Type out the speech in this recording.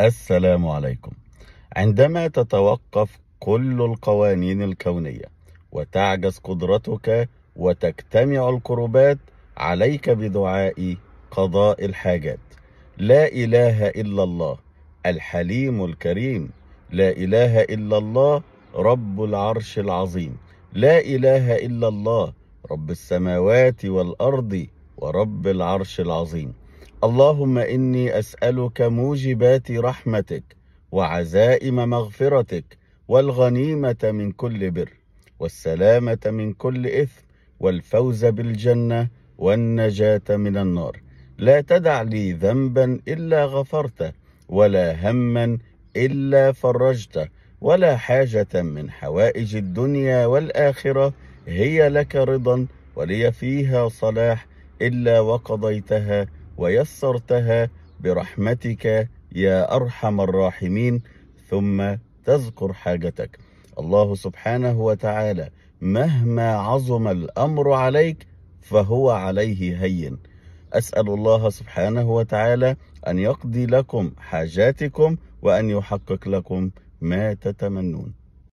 السلام عليكم عندما تتوقف كل القوانين الكونيه وتعجز قدرتك وتجتمع الكربات عليك بدعاء قضاء الحاجات لا اله الا الله الحليم الكريم لا اله الا الله رب العرش العظيم لا اله الا الله رب السماوات والارض ورب العرش العظيم اللهم إني أسألك موجبات رحمتك وعزائم مغفرتك والغنيمة من كل بر والسلامة من كل إثم والفوز بالجنة والنجاة من النار لا تدع لي ذنبا إلا غفرته ولا هما إلا فرجته ولا حاجة من حوائج الدنيا والآخرة هي لك رضا ولي فيها صلاح إلا وقضيتها ويسرتها برحمتك يا ارحم الراحمين ثم تذكر حاجتك الله سبحانه وتعالى مهما عظم الامر عليك فهو عليه هين اسال الله سبحانه وتعالى ان يقضي لكم حاجاتكم وان يحقق لكم ما تتمنون